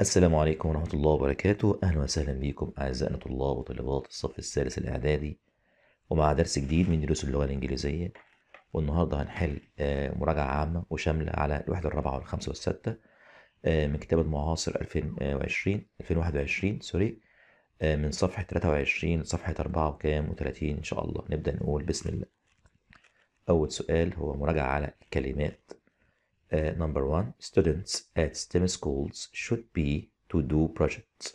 السلام عليكم ورحمة الله وبركاته أهلا وسهلا بكم أعزائنا طلاب وطلبات الصف الثالث الإعدادي ومع درس جديد من دروس اللغة الإنجليزية والنهاردة هنحل آه، مراجعة عامة وشاملة على الوحدة الرابعة والخامسة والستة آه، من كتاب المعاصر 2020 2021 سوري آه، من صفحة 23 لصفحة 4 وكام و30 إن شاء الله نبدأ نقول بسم الله أول سؤال هو مراجعة على الكلمات Uh, number one, students at STEM schools should be to do projects.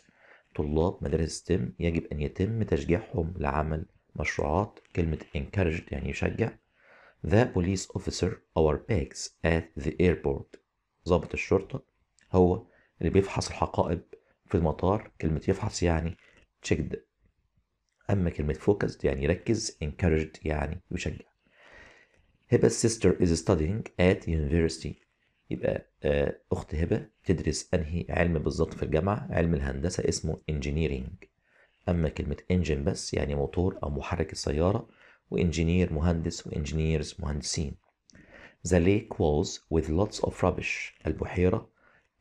طلاب مدارس STEM يجب أن يتم تشجيعهم لعمل مشروعات كلمة encouraged يعني يشجع The police officer our bags at the airport ضابط الشرطة هو اللي بيفحص الحقائب في المطار كلمة يفحص يعني checked أما كلمة focused يعني يركز encouraged يعني يشجع Hiba's sister is studying at university يبقى آه، اخت هبه تدرس انهي علم بالظبط في الجامعه علم الهندسه اسمه انجينيرينج اما كلمه انجن بس يعني موتور او محرك السياره وانجينير مهندس وانجينيرز مهندسين The lake was with lots of rubbish البحيرة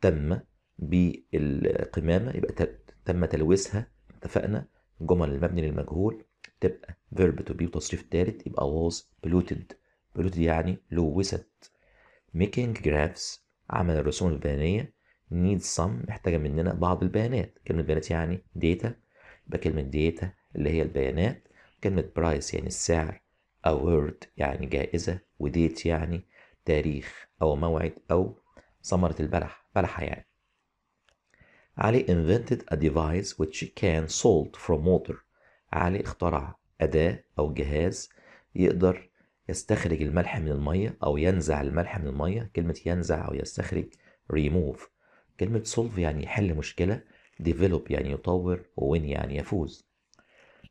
تم بالقمامة يبقى تم تلويثها اتفقنا جمل المبني للمجهول تبقى verb to be وتصريف تالت يبقى was polluted polluted يعني لوثت making graphs عمل الرسوم البيانية need some محتاجة مننا بعض البيانات كلمة بيانات يعني data يبقى كلمة data اللي هي البيانات كلمة price يعني السعر award يعني جائزة وديت يعني تاريخ أو موعد أو ثمرة البلح بلحة يعني علي invented a device which can salt from water علي اخترع أداة أو جهاز يقدر يستخرج الملح من المية أو ينزع الملح من المية كلمة ينزع أو يستخرج remove كلمة solve يعني يحل مشكلة develop يعني يطور win يعني يفوز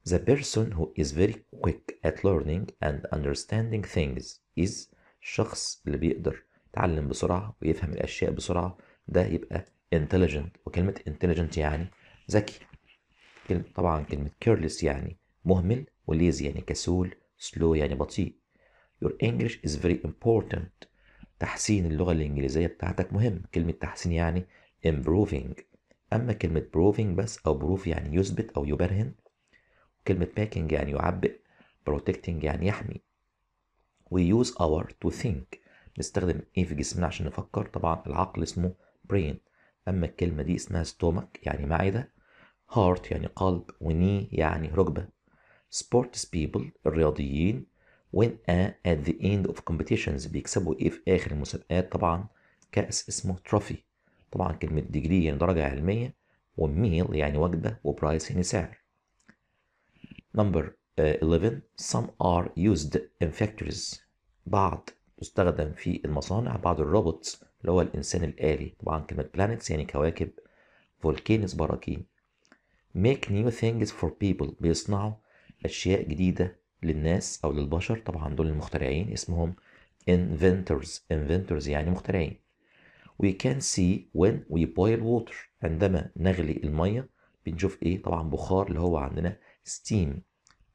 The person who is very quick at learning and understanding things is الشخص اللي بيقدر يتعلم بسرعة ويفهم الأشياء بسرعة ده يبقى intelligent وكلمة intelligent يعني ذكي طبعا كلمة careless يعني مهمل وليزي يعني كسول سلو يعني بطيء your English is very important تحسين اللغة الإنجليزية بتاعتك مهم كلمة تحسين يعني improving أما كلمة proving بس أو proof يعني يثبت أو يبرهن كلمة making يعني يعبئ protecting يعني يحمي we use our to think نستخدم ايه في جسمنا عشان نفكر طبعا العقل اسمه brain أما الكلمة دي اسمها stomach يعني معدة heart يعني قلب وني يعني ركبة sports people الرياضيين ويبقى at the end of competitions بيكسبوا ايه في اخر المسابقات طبعا كأس اسمه تروفي طبعا كلمة ديجري يعني درجة علمية وميل يعني وجبة وبرايس يعني سعر نمبر 11 آه، some are used in factories بعض تستخدم في المصانع بعض الروبوتس اللي هو الإنسان الآلي طبعا كلمة بلانتس يعني كواكب فولكينز براكين make new things for people بيصنعوا أشياء جديدة للناس او للبشر طبعا دول المخترعين اسمهم inventors inventors يعني مخترعين we can see when we boil water عندما نغلي الميه بنشوف ايه طبعا بخار اللي هو عندنا steam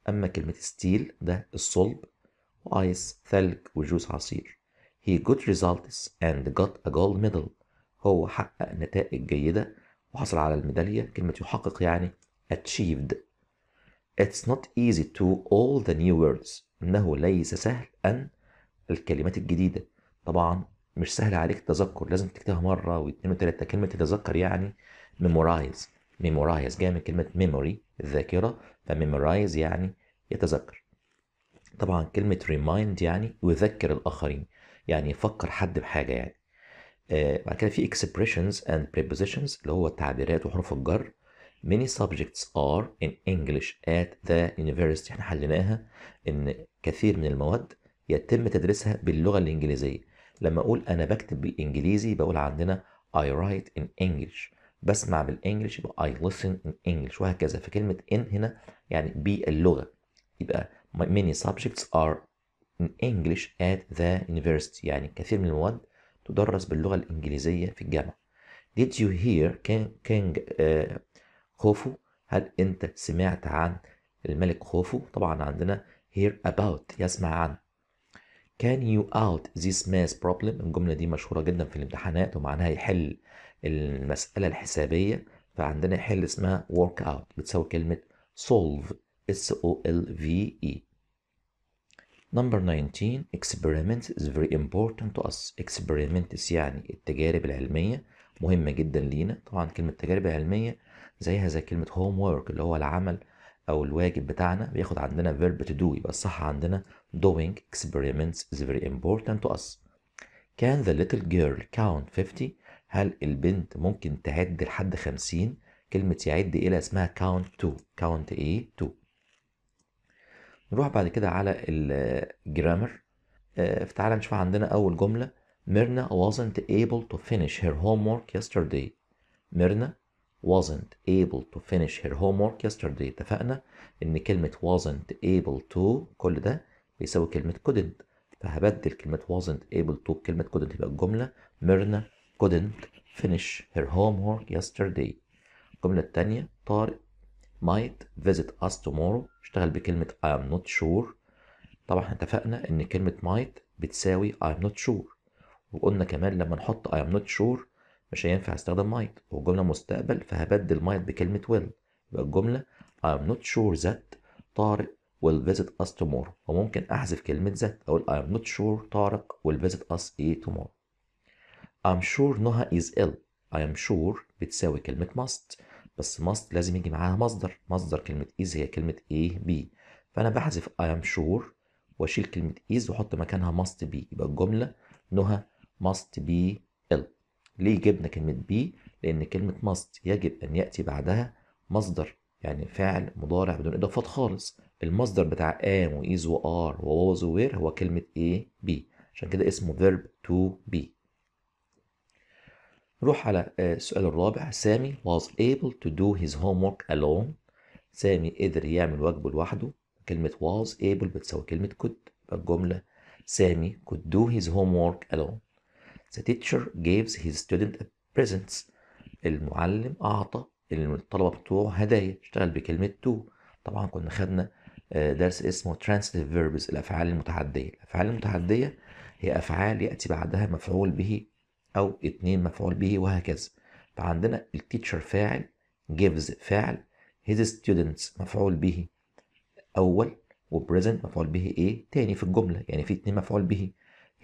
اما كلمه ستيل ده الصلب وايس ثلج وجوس عصير he got results and got a gold medal هو حقق نتائج جيده وحصل على الميداليه كلمه يحقق يعني achieved It's not easy to all the new words إنه ليس سهل أن الكلمات الجديدة طبعا مش سهل عليك التذكر لازم تكتبها مرة واتنين وتلاتة كلمة تتذكر يعني memorize memorize جاية من كلمة memory الذاكرة فmemorize يعني يتذكر طبعا كلمة remind يعني يذكر الآخرين يعني يفكر حد بحاجة يعني آه بعد كده في expressions and prepositions اللي هو التعبيرات وحروف الجر many subjects are in English at the university احنا حليناها ان كثير من المواد يتم تدريسها باللغة الإنجليزية لما أقول أنا بكتب بالإنجليزي بقول عندنا I write in English بسمع بالإنجليش يبقى I listen in English وهكذا فكلمة in هنا يعني باللغة يبقى many subjects are in English at the university يعني كثير من المواد تدرس باللغة الإنجليزية في الجامعة Did you hear King, King uh, خوفو هل أنت سمعت عن الملك خوفو طبعا عندنا hear about يسمع عن can you out this math problem الجملة دي مشهورة جدا في الامتحانات ومعناها يحل المسألة الحسابية فعندنا حل اسمها work out بتساوي كلمة solve S O L V E Number 19 experiment is very important to us experiments يعني التجارب العلمية مهمة جدا لينا طبعا كلمة تجارب علمية زيها زي كلمة هوم وورك اللي هو العمل أو الواجب بتاعنا بياخد عندنا verb to do يبقى الصح عندنا doing experiments is very important to us Can the little girl count 50 هل البنت ممكن تعد لحد 50 كلمة يعد إلى اسمها count to count إيه to نروح بعد كده على الجرامر آه، فتعالى نشوف عندنا أول جملة ميرنا wasn't able to finish her homework yesterday. ميرنا wasn't able to finish her homework yesterday. اتفقنا إن كلمة wasn't able to كل ده بيساوي كلمة couldn't. فهبدل كلمة wasn't able to بكلمة couldn't يبقى الجملة ميرنا couldn't finish her homework yesterday. الجملة التانية طارق might visit us tomorrow اشتغل بكلمة I am not sure. طبعا اتفقنا إن كلمة might بتساوي I am not sure. وقلنا كمان لما نحط I am not sure مش هينفع استخدم might والجملة مستقبل فهبدل might بكلمة will يبقى الجملة I am not sure that طارق will visit us tomorrow وممكن احذف كلمة that اقول I am not sure طارق will visit us ايه tomorrow I'm sure نها is ill I am sure بتساوي كلمة must بس must لازم يجي معاها مصدر مصدر كلمة is هي كلمة A B فأنا بحذف I am sure وأشيل كلمة is وأحط مكانها must be يبقى الجملة نهى must be ill ليه جبنا كلمة be لأن كلمة must يجب أن يأتي بعدها مصدر يعني فعل مضارع بدون إضافات خالص المصدر بتاع am و وار و ووير هو كلمة a be عشان كده اسمه verb to be نروح على آه، السؤال الرابع سامي was able to do his homework alone سامي قدر يعمل واجبه لوحده كلمة was able بتساوي كلمة could الجملة سامي could do his homework alone The teacher gives his student a presents المعلم أعطى الطلبة بتوعه هدايا اشتغل بكلمة تو طبعا كنا خدنا آه، درس اسمه transitive verbs الأفعال المتعدية الأفعال المتعدية هي أفعال يأتي بعدها مفعول به أو اتنين مفعول به وهكذا فعندنا التيتشر فاعل gives فاعل his students مفعول به أول وبريزنت مفعول به إيه تاني في الجملة يعني في اتنين مفعول به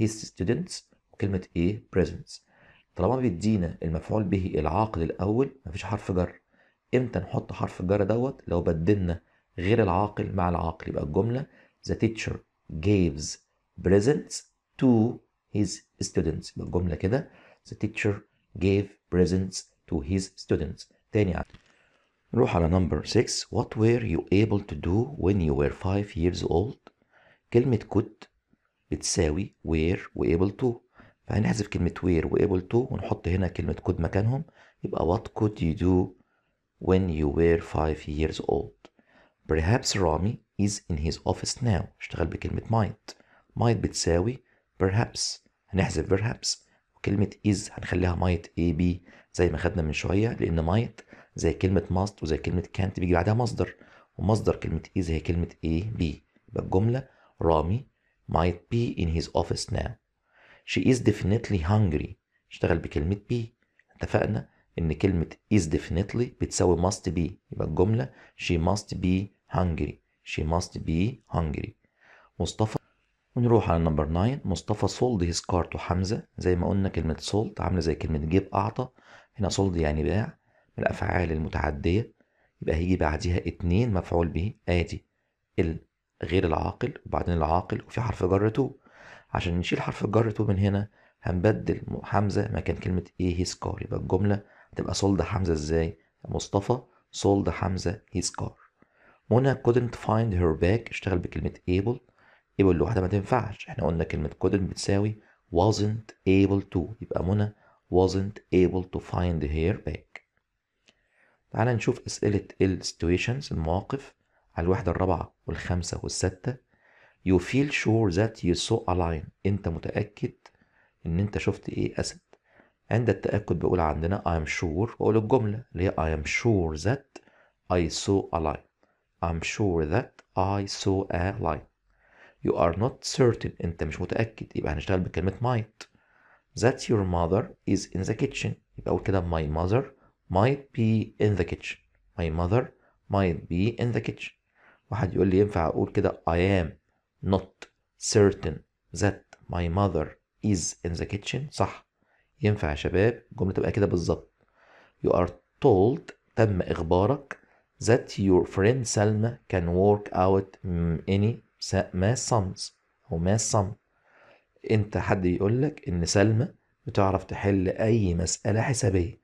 his students كلمه ايه بريزنس طالما بيدينا المفعول به العاقل الاول مفيش حرف جر امتى نحط حرف جر دوت لو بدلنا غير العاقل مع العاقل يبقى الجمله the teacher gives presents to his students يبقى الجمله كده the teacher gave presents to his students تاني عم. نروح على نمبر 6 what were you able to do when you were 5 years old كلمه could بتساوي were able to فهنحذف كلمة وير وابل to ونحط هنا كلمة كود مكانهم يبقى what could you do when you were 5 years old perhaps رامي is in his office now اشتغل بكلمة might might بتساوي perhaps هنحذف perhaps وكلمة is هنخليها might a b زي ما خدنا من شوية لأن might زي كلمة must وزي كلمة can't بيجي بعدها مصدر ومصدر كلمة is هي كلمة a b يبقى الجملة رامي might be in his office now She is definitely hungry اشتغل بكلمة be اتفقنا إن كلمة is definitely بتساوي must be يبقى الجملة she must be hungry she must be hungry مصطفى ونروح على نمبر 9 مصطفى sold his car to حمزة زي ما قلنا كلمة sold عاملة زي كلمة جيب أعطى هنا sold يعني باع من الأفعال المتعدية يبقى هيجي بعديها اتنين مفعول به آدي غير العاقل وبعدين العاقل وفي حرف جر تو عشان نشيل حرف الجر تو من هنا هنبدل حمزة مكان كلمة ايه هيز كار يبقى الجملة هتبقى سولد حمزة ازاي مصطفى سولد حمزة هيز كار منى couldn't find her bag اشتغل بكلمة able able لوحدها ما تنفعش احنا قلنا كلمة couldn't بتساوي wasn't able to يبقى منى wasn't able to find her bag تعالى نشوف أسئلة ال situations المواقف على الوحدة الرابعة والخامسة والستة you feel sure that you saw a lion انت متأكد ان انت شفت ايه اسد عند التأكد بقول عندنا I am sure واقول الجملة اللي هي I am sure that I saw a lion I'm sure that I saw a lion You are not certain انت مش متأكد يبقى هنشتغل بكلمة might That your mother is in the kitchen يبقى أقول كده my mother might be in the kitchen My mother might be in the kitchen واحد يقول لي ينفع أقول كده I am not certain that my mother is in the kitchen صح ينفع يا شباب الجملة تبقى كده بالظبط you are told تم إخبارك that your friend سلمى can work out any math sums أو math sum أنت حد يقول لك إن سلمى بتعرف تحل أي مسألة حسابية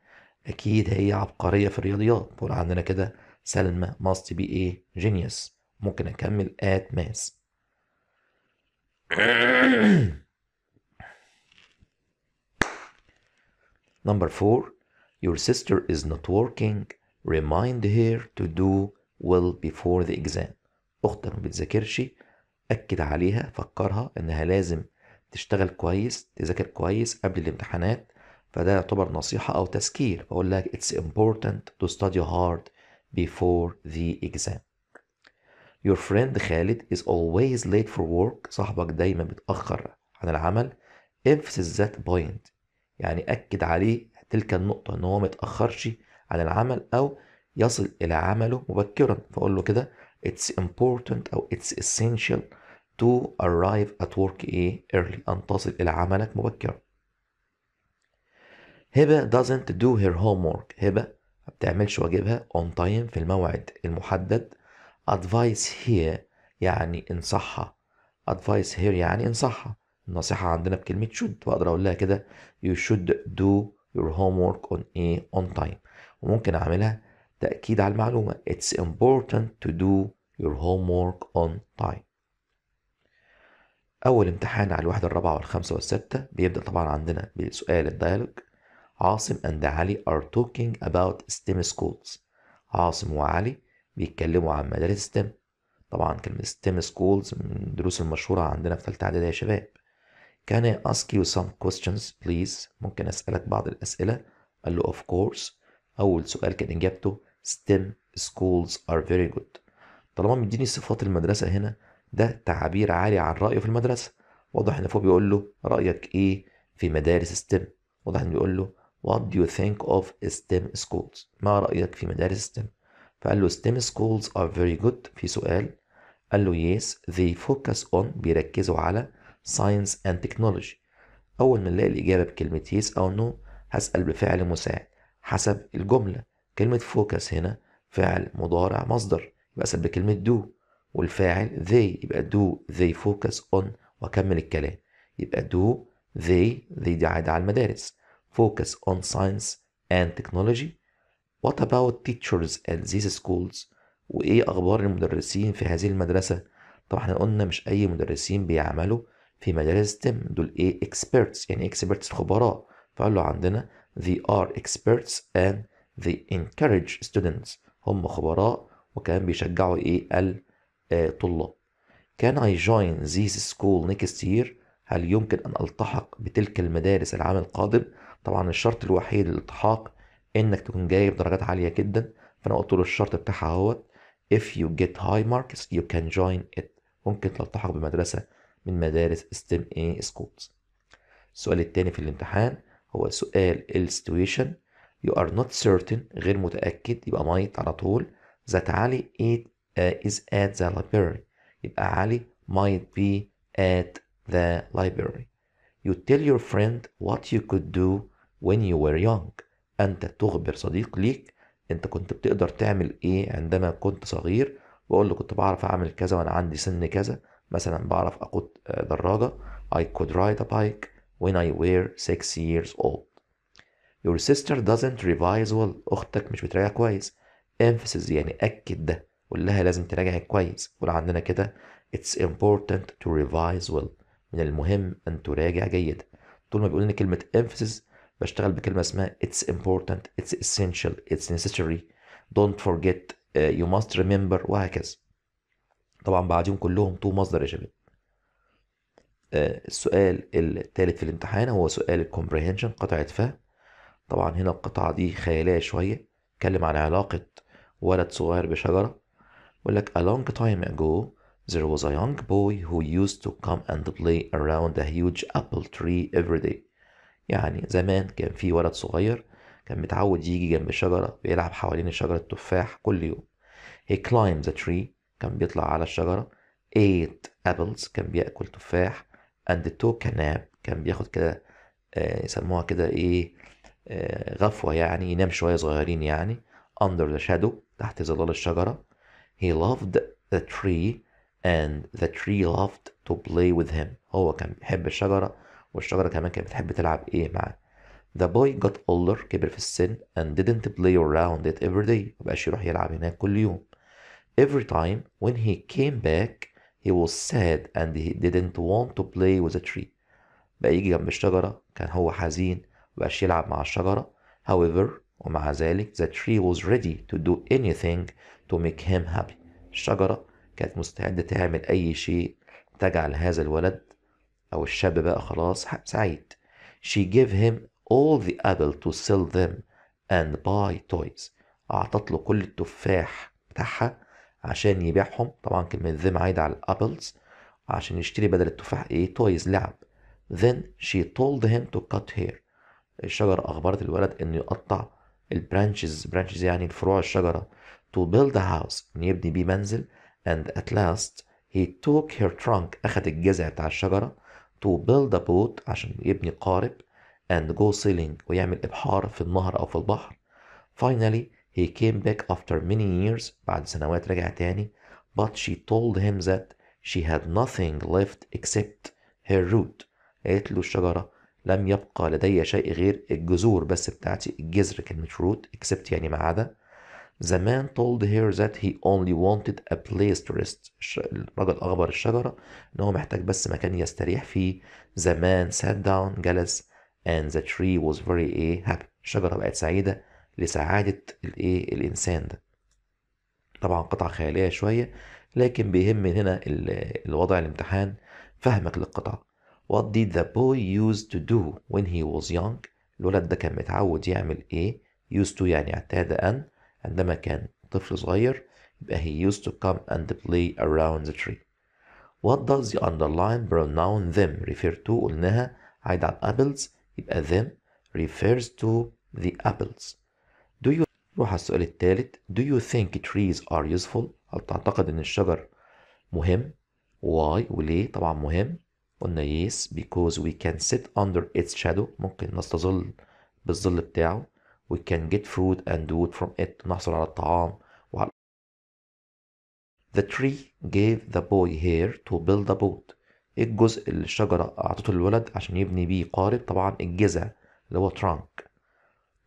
أكيد هي عبقرية في الرياضيات بقول عندنا كده سلمى must be a genius ممكن أكمل at math Number four, your sister is not working. Remind her to do well before the exam. أختك ما بتذاكرش أكد عليها فكرها إنها لازم تشتغل كويس تذاكر كويس قبل الامتحانات فده يعتبر نصيحة أو تذكير بقول لك it's important to study hard before the exam Your friend Khalid is always late for work صاحبك دايما بيتأخر عن العمل emphasis that point يعني أكد عليه تلك النقطة إن هو متأخرش عن العمل أو يصل إلى عمله مبكرا فأقول له كده it's important أو it's essential to arrive at work إيه early أن تصل إلى عملك مبكرا هبة doesn't do her homework هبة ما بتعملش واجبها on time في الموعد المحدد advice here يعني انصحها advice here يعني انصحها النصيحة عندنا بكلمة should وأقدر أقول لها كده you should do your homework on a on time وممكن أعملها تأكيد على المعلومة it's important to do your homework on time أول امتحان على الوحدة الرابعة والخامسة والستة بيبدأ طبعا عندنا بسؤال الديالوج عاصم and علي are talking about STEM schools عاصم وعلي بيتكلموا عن مدارس ستيم طبعا كلمة ستيم سكولز من الدروس المشهورة عندنا في ثالثة إعدادي يا شباب كان I ask you some questions please ممكن أسألك بعض الأسئلة قال له of course أول سؤال كان إجابته STEM schools are very good طالما مديني صفات المدرسة هنا ده تعبير عالي عن رأيه في المدرسة واضح إن فوق بيقول له رأيك إيه في مدارس STEM واضح إنه بيقول له What do you think of STEM schools ما رأيك في مدارس STEM فقال له STEM schools are very good في سؤال قال له yes they focus on بيركزوا على science and technology أول ما نلاقي الإجابة بكلمة yes أو no هسأل بفعل مساعد حسب الجملة كلمة focus هنا فعل مضارع مصدر يبقى أسأل بكلمة do والفاعل they يبقى do they focus on وأكمل الكلام يبقى do they they دي عادة على المدارس focus on science and technology What about teachers at these schools وإيه أخبار المدرسين في هذه المدرسة طبعا احنا قلنا مش أي مدرسين بيعملوا في مدارس STEM دول إيه experts يعني إيه experts خبراء فقال له عندنا they are experts and they encourage students هم خبراء وكمان بيشجعوا إيه الطلاب آه، Can I join this school next year هل يمكن أن ألتحق بتلك المدارس العام القادم طبعا الشرط الوحيد للالتحاق انك تكون جايب درجات عاليه جدا فانا قلت له الشرط بتاعها اهوت if you get high marks you can join it ممكن تلتحق بمدرسه من مدارس STEM A schools السؤال التاني في الامتحان هو سؤال ال situation you are not certain غير متأكد يبقى مايت على طول that علي it, is at the library يبقى علي might be at the library you tell your friend what you could do when you were young أنت تخبر صديق ليك أنت كنت بتقدر تعمل إيه عندما كنت صغير وأقول له كنت بعرف أعمل كذا وأنا عندي سن كذا مثلا بعرف أقود آه، دراجة I could ride a bike when I were 6 years old Your sister doesn't revise well أختك مش بتراجع كويس emphasis يعني أكد ده قول لها لازم تراجع كويس قول عندنا كده It's important to revise well من المهم أن تراجع جيد طول ما بيقول لنا كلمة emphasis بشتغل بكلمه اسمها it's important it's essential it's necessary don't forget uh, you must remember وهكذا طبعا بعديهم كلهم تو مصدر يا شباب uh, السؤال الثالث في الامتحان هو سؤال الكومبريهنشن قطعة فهم طبعا هنا القطعة دي خيالية شوية اتكلم عن علاقة ولد صغير بشجرة يقول لك a long time ago there was a young boy who used to come and play around a huge apple tree every day يعني زمان كان في ولد صغير كان متعود يجي جنب الشجرة بيلعب حوالين شجرة التفاح كل يوم he climbed the tree كان بيطلع على الشجرة ate apples كان بياكل تفاح and took a nap كان بياخد كده آه، يسموها كده ايه آه، غفوة يعني ينام شوية صغيرين يعني under the shadow تحت ظلال الشجرة he loved the tree and the tree loved to play with him هو كان بيحب الشجرة والشجرة كمان كانت بتحب تلعب إيه معاه The boy got older كبر في السن and didn't play around it every day مبقاش يروح يلعب هناك كل يوم Every time when he came back he was sad and he didn't want to play with the tree بقى يجي جنب الشجرة كان هو حزين مبقاش يلعب مع الشجرة however ومع ذلك the tree was ready to do anything to make him happy الشجرة كانت مستعدة تعمل أي شيء تجعل هذا الولد أو الشاب بقى خلاص سعيد she gave him all the apple to sell them and buy toys أعطت له كل التفاح بتاعها عشان يبيعهم طبعا كلمة them عايدة على الابلز عشان يشتري بدل التفاح ايه تويز لعب then she told him to cut hair الشجرة أخبرت الولد إنه يقطع البرانشز برانشز يعني فروع الشجرة to build a house إنه يبني بيه منزل and at last he took her trunk أخذ الجذع بتاع الشجرة to build a boat عشان يبني قارب and go sailing ويعمل إبحار في النهر أو في البحر finally he came back after many years بعد سنوات رجع تاني but she told him that she had nothing left except her root قالت له الشجرة لم يبقى لدي شيء غير الجذور بس بتاعتي الجذر كلمة root except يعني ما عدا The man told her that he only wanted a place to rest الرجل أخبر الشجرة إن هو محتاج بس مكان يستريح فيه The man sat down جلس and the tree was very إيه happy الشجرة بقت سعيدة لسعادة الإيه الإنسان ده طبعا قطعة خيالية شوية لكن بيهم هنا الوضع الامتحان فهمك للقطعة What did the boy used to do when he was young الولد ده كان متعود يعمل إيه used to يعني اعتاد أن عندما كان طفل صغير يبقى he used to come and play around the tree what does the underlined pronoun them refer to قلناها عايد على apples يبقى them refers to the apples do you نروح على السؤال الثالث do you think trees are useful هل تعتقد ان الشجر مهم why وليه طبعا مهم قلنا yes because we can sit under its shadow ممكن نستظل بالظل بتاعه we can get food and wood from it نحصل على الطعام وعلى The tree gave the boy hair to build a boat الجزء اللي الشجرة أعطته للولد عشان يبني بيه قارب طبعا الجزع اللي هو trunk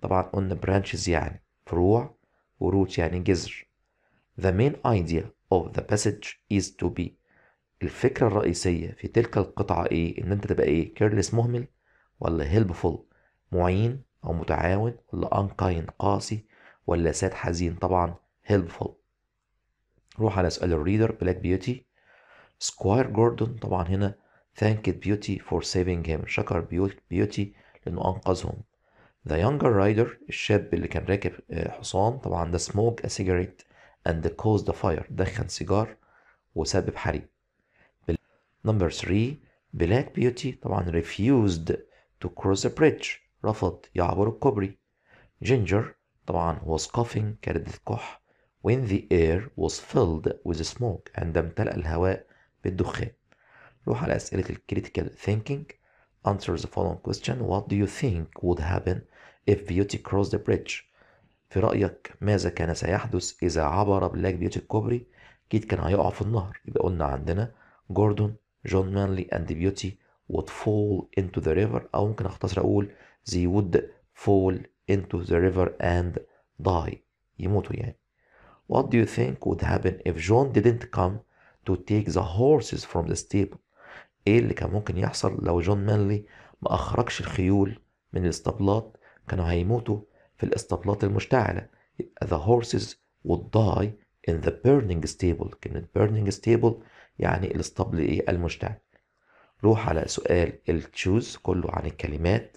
طبعا قلنا branches يعني فروع وروت يعني جذر The main idea of the passage is to be الفكرة الرئيسية في تلك القطعة ايه ان انت تبقى ايه careless مهمل ولا helpful معين أو متعاون ولا أنكاين قاسي ولا ساد حزين طبعا helpful روح على سؤال الريدر بلاك بيوتي سكواير جوردون طبعا هنا thanked بيوتي for saving him شكر بيوتي لأنه أنقذهم The younger rider الشاب اللي كان راكب آه، حصان طبعا ده smoke a cigarette and caused the fire دخن سيجار وسبب حريق Number 3 بلاك بيوتي طبعا refused to cross a bridge رفض يعبر الكوبري جينجر طبعا was coughing كانت تكح when the air was filled with smoke عندما امتلأ الهواء بالدخان نروح على أسئلة الكريتيكال thinking answer the following question what do you think would happen if beauty crossed the bridge في رأيك ماذا كان سيحدث إذا عبر بلاك بيوتي الكوبري أكيد كان هيقع في النهر يبقى قلنا عندنا جوردون جون مانلي أند بيوتي would fall into the river أو ممكن أختصر أقول they would fall into the river and die يموتوا يعني what do you think would happen if John didn't come to take the horses from the stable ايه اللي كان ممكن يحصل لو جون مانلي ما اخرجش الخيول من الاسطبلات كانوا هيموتوا في الاسطبلات المشتعلة يبقى the horses would die in the burning stable كلمة burning stable يعني الاسطبل ايه المشتعل روح على سؤال التشوز كله عن الكلمات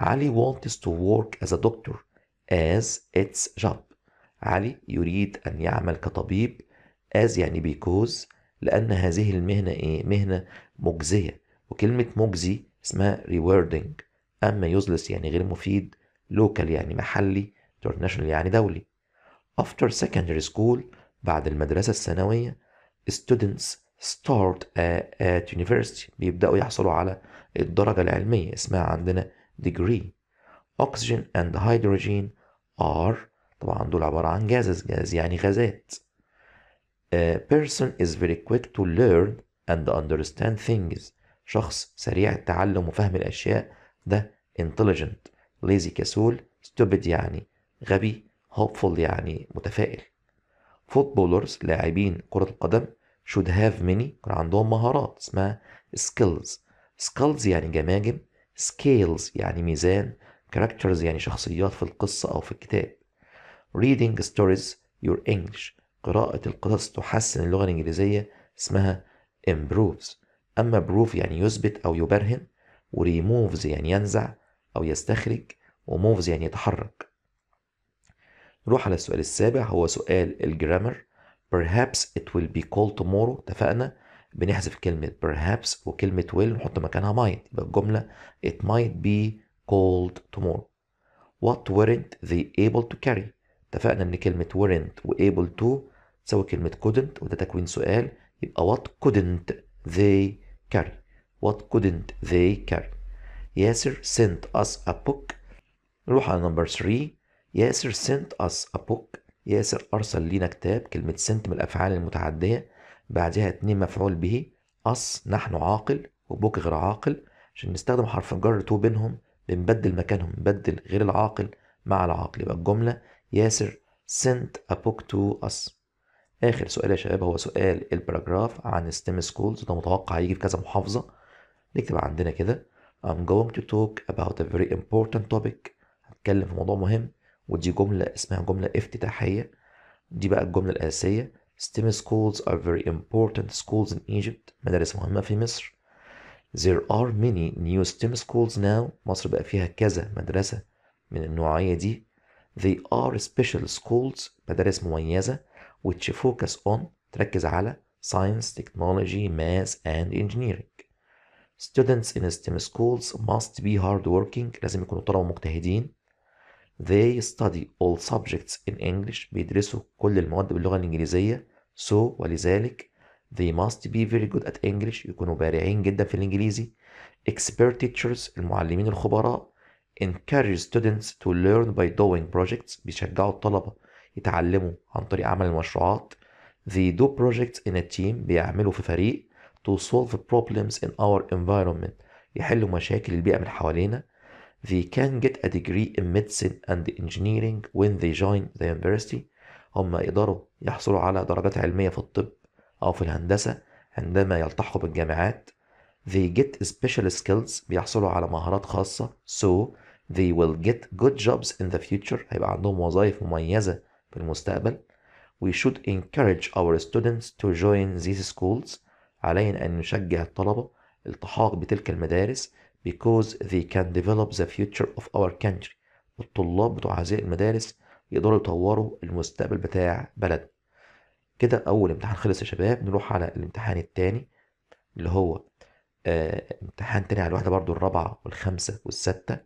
علي wants to work as a doctor as its job علي يريد أن يعمل كطبيب as يعني because لأن هذه المهنة إيه؟ مهنة مجزية وكلمة مجزي اسمها rewarding أما useless يعني غير مفيد local يعني محلي international يعني دولي After secondary school بعد المدرسة الثانوية students start at university بيبدأوا يحصلوا على الدرجة العلمية اسمها عندنا degree oxygen and hydrogen are طبعا دول عبارة عن gases جاز يعني غازات a person is very quick to learn and understand things شخص سريع التعلم وفهم الأشياء ده intelligent lazy كسول stupid يعني غبي hopeful يعني متفائل footballers لاعبين كرة القدم should have many كان عندهم مهارات اسمها skills skills يعني جماجم سكيلز يعني ميزان كاركترز يعني شخصيات في القصة أو في الكتاب reading stories your English قراءة القصص تحسن اللغة الإنجليزية اسمها improves أما proof يعني يثبت أو يبرهن وريموفز يعني ينزع أو يستخرج وموفز يعني يتحرك نروح على السؤال السابع هو سؤال الجرامر perhaps it will be cold tomorrow اتفقنا بنحذف كلمة perhaps وكلمة will ونحط مكانها might يبقى الجملة it might be cold tomorrow what weren't they able to carry اتفقنا ان كلمة weren't و able to تساوي كلمة couldn't وده تكوين سؤال يبقى what couldn't they carry what couldn't they carry ياسر sent us a book نروح على نمبر 3 ياسر sent us a book ياسر أرسل لينا كتاب كلمة sent من الأفعال المتعدية بعدها اتنين مفعول به أص نحن عاقل وبوك غير عاقل عشان نستخدم حرف الجر تو بينهم بنبدل مكانهم نبدل غير العاقل مع العاقل يبقى الجملة ياسر sent a book to us آخر سؤال يا شباب هو سؤال الباراجراف عن ستيم سكولز ده متوقع يجي في كذا محافظة نكتب عندنا كده I'm going to talk about a very important topic هتكلم في موضوع مهم ودي جملة اسمها جملة افتتاحية دي بقى الجملة الأساسية STEM schools are very important schools in Egypt مدارس مهمة في مصر There are many new STEM schools now مصر بقى فيها كذا مدرسة من النوعية دي They are special schools مدارس مميزة which focus on تركز على science, technology, math and engineering Students in STEM schools must be hardworking لازم يكونوا طلبة مجتهدين They study all subjects in English بيدرسوا كل المواد باللغة الإنجليزية so ولذلك they must be very good at English يكونوا بارعين جدا في الإنجليزي expert teachers المعلمين الخبراء encourage students to learn by doing projects بيشجعوا الطلبة يتعلموا عن طريق عمل المشروعات they do projects in a team بيعملوا في فريق to solve problems in our environment يحلوا مشاكل البيئة من حوالينا they can get a degree in medicine and engineering when they join the university هم يقدروا يحصلوا على درجات علمية في الطب أو في الهندسة عندما يلتحقوا بالجامعات they get special skills بيحصلوا على مهارات خاصة so they will get good jobs in the future هيبقى عندهم وظائف مميزة في المستقبل we should encourage our students to join these schools علينا أن نشجع الطلبة التحاق بتلك المدارس because they can develop the future of our country الطلاب بتوع هذه المدارس يقدروا يطوروا المستقبل بتاع بلدنا كده أول امتحان خلص يا شباب نروح على الامتحان التاني اللي هو آه امتحان تاني على الواحدة برضو الرابعة والخمسة والستة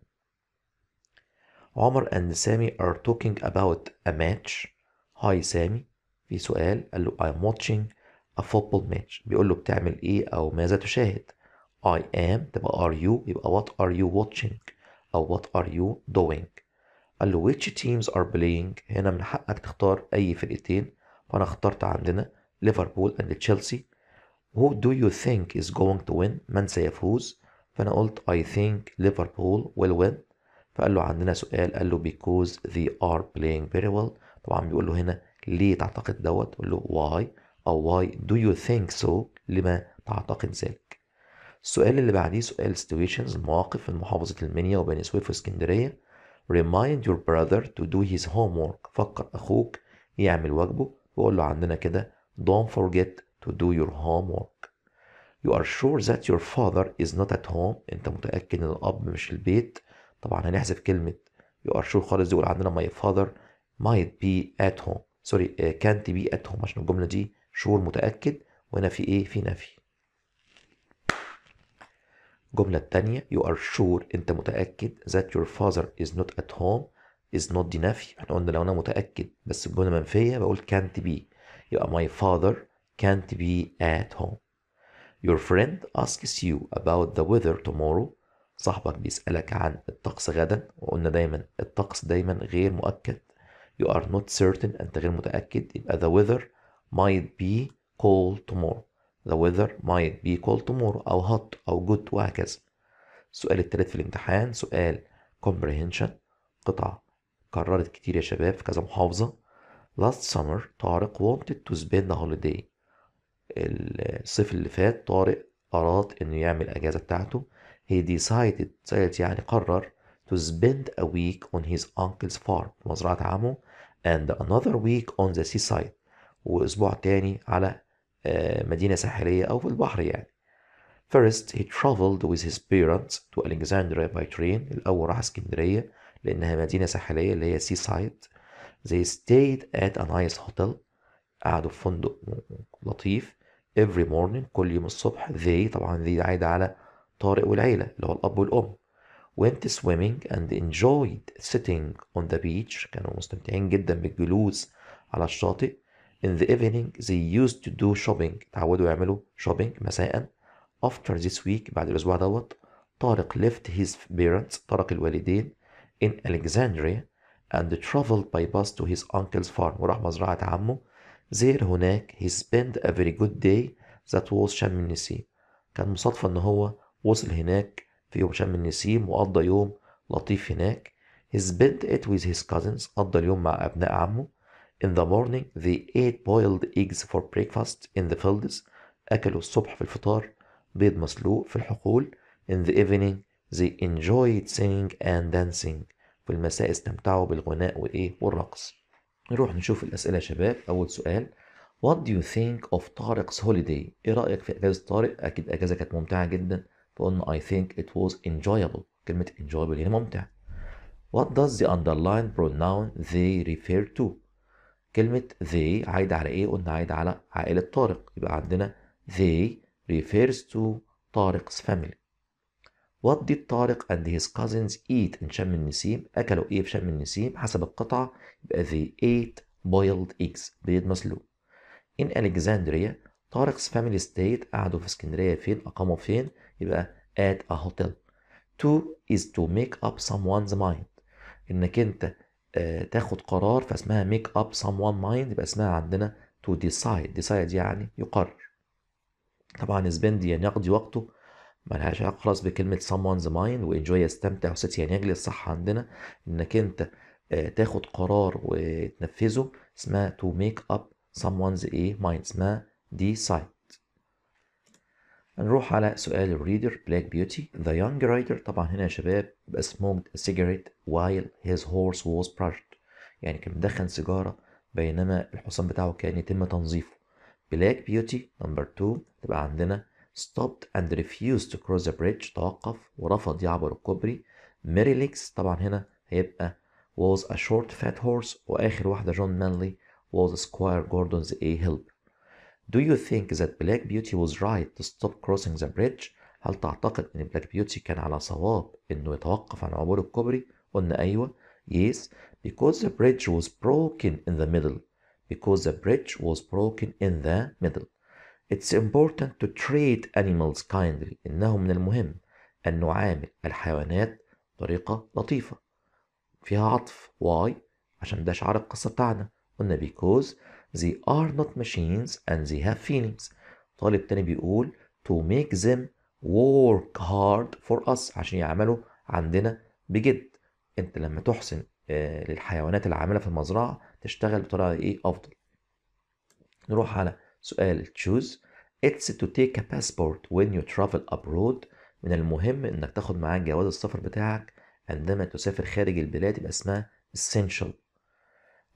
عمر and سامي are talking about a match هاي سامي في سؤال قال له I'm watching a football match بيقول له بتعمل ايه او ماذا تشاهد I am تبقى are you يبقى what are you watching أو what are you doing قال له which teams are playing هنا من حقك تختار أي فرقتين فأنا اخترت عندنا ليفربول and تشيلسي who do you think is going to win من سيفوز فأنا قلت I think Liverpool will win فقال له عندنا سؤال قال له because they are playing very well طبعا بيقول له هنا ليه تعتقد دوت قول له why أو why do you think so لما تعتقد ذلك السؤال اللي بعديه سؤال situations المواقف في محافظة المنيا وبني سويف واسكندرية remind your brother to do his homework فكر أخوك يعمل واجبه بقول له عندنا كده don't forget to do your homework you are sure that your father is not at home انت متأكد ان الأب مش البيت طبعا هنحذف كلمة you are sure خالص يقول عندنا my father might be at home sorry uh, can't be at home عشان الجملة دي شور متأكد وهنا في ايه في نفي الجملة التانية you are sure أنت متأكد that your father is not at home is not دي نفي احنا قلنا لو أنا متأكد بس الجملة منفية بقول can't be يبقى my father can't be at home your friend asks you about the weather tomorrow صاحبك بيسألك عن الطقس غدا وقلنا دايما الطقس دايما غير مؤكد you are not certain أنت غير متأكد يبقى the weather might be cold tomorrow The weather might be cold tomorrow أو hot أو good وهكذا السؤال التالت في الامتحان سؤال comprehension قطعة كررت كتير يا شباب في كذا محافظة last summer طارق wanted to spend a holiday الصيف اللي فات طارق أراد إنه يعمل أجازة بتاعته he decided سألت يعني قرر to spend a week on his uncle's farm مزرعة عمه and another week on the seaside وأسبوع تاني على آه، مدينة ساحلية أو في البحر يعني First he traveled with his parents to Alexandria by train الأول راح اسكندرية لأنها مدينة ساحلية اللي هي سي سايد They stayed at a nice hotel قعدوا في فندق لطيف every morning كل يوم الصبح they طبعا they عايدة على طارق والعيلة اللي هو الأب والأم went swimming and enjoyed sitting on the beach كانوا مستمتعين جدا بالجلوس على الشاطئ in the evening they used to do shopping تعودوا يعملوا shopping مساء after this week بعد الأسبوع دوت طارق left his parents طارق الوالدين in Alexandria and traveled by bus to his uncle's farm وراح مزرعة عمه there هناك he spent a very good day that was شم النسيم كان مصادفة إن هو وصل هناك في يوم شم النسيم وقضى يوم لطيف هناك he spent it with his cousins قضى اليوم مع أبناء عمه in the morning they ate boiled eggs for breakfast in the fields أكلوا الصبح في الفطار بيض مسلوق في الحقول In the evening they enjoyed singing and dancing في المساء استمتعوا بالغناء والإيه والرقص نروح نشوف الأسئلة شباب أول سؤال What do you think of طارق's holiday؟ إيه رأيك في أجازة طارق؟ أكيد أجازة كانت ممتعة جدا فقلنا I think it was enjoyable كلمة enjoyable هنا ممتع What does the underlined pronoun they refer to؟ كلمة they عايدة على ايه؟ قلنا عايدة على عائلة طارق يبقى عندنا they refers to طارق's family. What did طارق and his cousins eat in شم النسيم؟ أكلوا إيه في شم النسيم؟ حسب القطعة يبقى they ate boiled eggs بيض مسلوق. In Alexandria طارق's family stayed قعدوا في اسكندرية فين؟ أقاموا فين؟ يبقى at a hotel. To is to make up someone's mind. إنك أنت آه، تاخد قرار فاسمها ميك اب سام وان مايند يبقى اسمها عندنا تو ديسايد ديسايد يعني يقرر طبعا سبند يعني يقضي وقته ملهاش علاقه خلاص بكلمه someone's mind وانجوي يستمتع وست يعني يجلس الصح عندنا انك انت آه، تاخد قرار وتنفذه اسمها to make up someone's ايه mind اسمها decide هنروح على سؤال الريدر بلاك بيوتي ذا يونج رايدر طبعا هنا يا شباب يبقى a سيجاريت while his horse was brushed يعني كان مدخن سيجارة بينما الحصان بتاعه كان يتم تنظيفه بلاك بيوتي نمبر 2 تبقى عندنا stopped and refused to cross the bridge توقف ورفض يعبر الكوبري ميريليكس طبعا هنا هيبقى was a short fat horse واخر واحدة جون مانلي was squire جوردونز a help Do you think that Black Beauty was right to stop crossing the bridge؟ هل تعتقد إن Black Beauty كان على صواب إنه يتوقف عن عبور الكوبري؟ قلنا أيوه Yes because the bridge was broken in the middle because the bridge was broken in the middle It's important to treat animals kindly إنه من المهم أن نعامل الحيوانات بطريقة لطيفة فيها عطف Why؟ عشان ده شعار القصة بتاعنا قلنا because they are not machines and they have feelings طالب تاني بيقول to make them work hard for us عشان يعملوا عندنا بجد انت لما تحسن آه، للحيوانات العاملة في المزرعة تشتغل بطريقة ايه افضل نروح على سؤال choose it's to take a passport when you travel abroad من المهم انك تاخد معاك جواز السفر بتاعك عندما تسافر خارج البلاد يبقى اسمها essential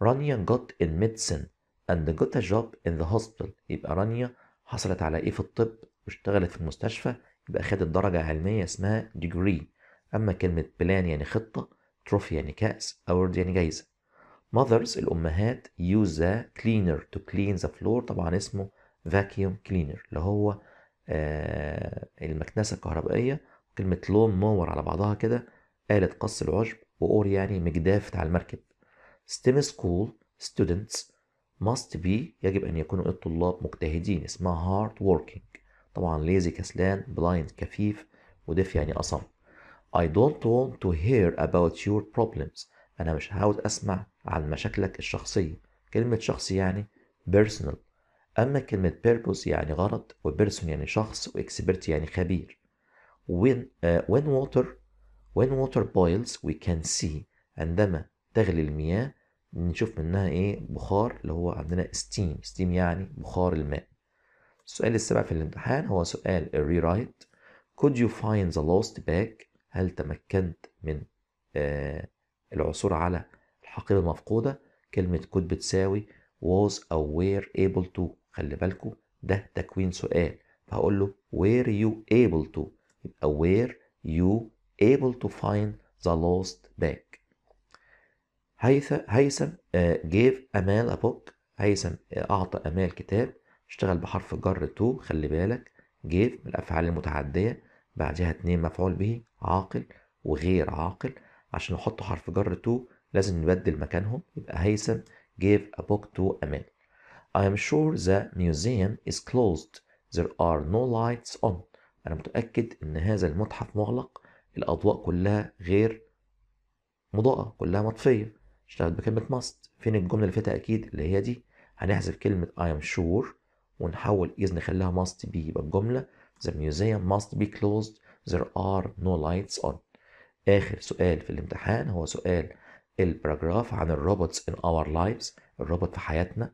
رانيا got in medicine and got a job in the hospital يبقى رانيا حصلت على ايه في الطب واشتغلت في المستشفى يبقى خدت درجة علمية اسمها degree أما كلمة بلان يعني خطة trophy يعني كأس award يعني جايزة mothers الأمهات use the cleaner to clean the floor طبعا اسمه vacuum cleaner اللي هو آه المكنسة الكهربائية كلمة لون مور على بعضها كده آلة قص العشب وأور يعني مجداف بتاع المركب STEM school students must be يجب أن يكونوا الطلاب مجتهدين اسمها hard working طبعا lazy كسلان blind كفيف ودف يعني أصم I don't want to hear about your problems أنا مش عاوز أسمع عن مشاكلك الشخصية كلمة شخص يعني personal أما كلمة purpose يعني غرض و person يعني شخص و expert يعني خبير when, uh, when water when water boils we can see عندما تغلي المياه نشوف منها ايه بخار اللي هو عندنا ستيم ستيم يعني بخار الماء السؤال السابع في الامتحان هو سؤال الريرايت could you find the lost bag هل تمكنت من آه العثور على الحقيبة المفقودة كلمة could بتساوي was أو were able to خلي بالكم ده تكوين سؤال فهقول له were you able to يبقى were you able to find the lost bag هيثم آه، جيف امال ا بوك هيثم آه، اعطى امال كتاب اشتغل بحرف جر تو خلي بالك جيف من الافعال المتعديه بعدها اتنين مفعول به عاقل وغير عاقل عشان نحط حرف جر تو لازم نبدل مكانهم يبقى هيثم جيف ابوك تو to امال I am sure the museum is closed there are no lights on أنا متأكد إن هذا المتحف مغلق الأضواء كلها غير مضاءة كلها مطفية اشتغلت بكلمة must فين الجملة اللي فيها تأكيد اللي هي دي هنحذف كلمة I am sure ونحول إذ نخليها must be يبقى الجملة The museum must be closed there are no lights on آخر سؤال في الامتحان هو سؤال البراجراف عن الروبوتس in our lives الروبوت في حياتنا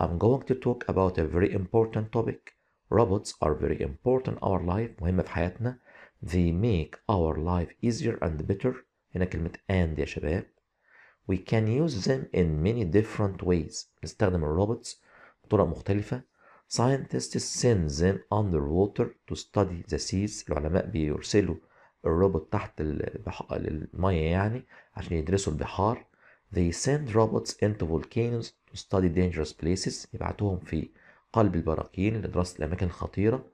I'm going to talk about a very important topic robots are very important in our life مهمة في حياتنا they make our life easier and better هنا كلمة and يا شباب we can use them in many different ways نستخدم الروبوتس بطرق مختلفة scientists send them underwater to study the seas العلماء بيرسلوا الروبوت تحت المية يعني عشان يدرسوا البحار they send robots into volcanoes to study dangerous places يبعتوهم في قلب البراكين لدراسة الأماكن الخطيرة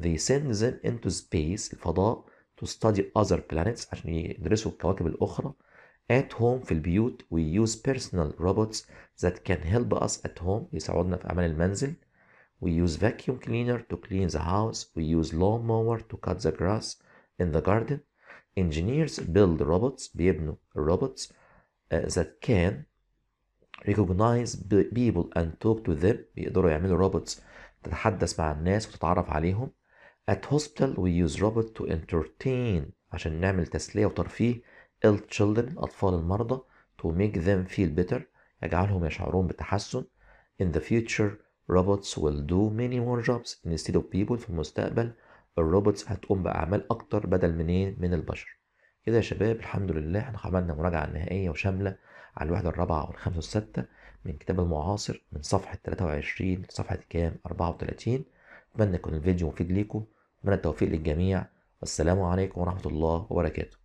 they send them into space الفضاء to study other planets عشان يدرسوا الكواكب الأخرى at home في البيوت we use personal robots that can help us at home يساعدنا في عمل المنزل we use vacuum cleaner to clean the house we use lawn mower to cut the grass in the garden engineers build robots بيبنوا robots uh, that can recognize people and talk to them بيقدروا يعملوا robots تتحدث مع الناس وتتعرف عليهم at hospital we use robot to entertain عشان نعمل تسلية وترفيه ill children أطفال المرضى to make them feel better يجعلهم يشعرون بتحسن in the future robots will do many more jobs instead of people في المستقبل الروبوتس هتقوم بأعمال أكتر بدل من إيه من البشر كده يا شباب الحمد لله احنا عملنا مراجعة نهائية وشاملة على الوحدة الرابعة والخامسة والستة من كتاب المعاصر من صفحة 23 لصفحة كام 34 أتمنى يكون الفيديو مفيد ليكم أتمنى التوفيق للجميع والسلام عليكم ورحمة الله وبركاته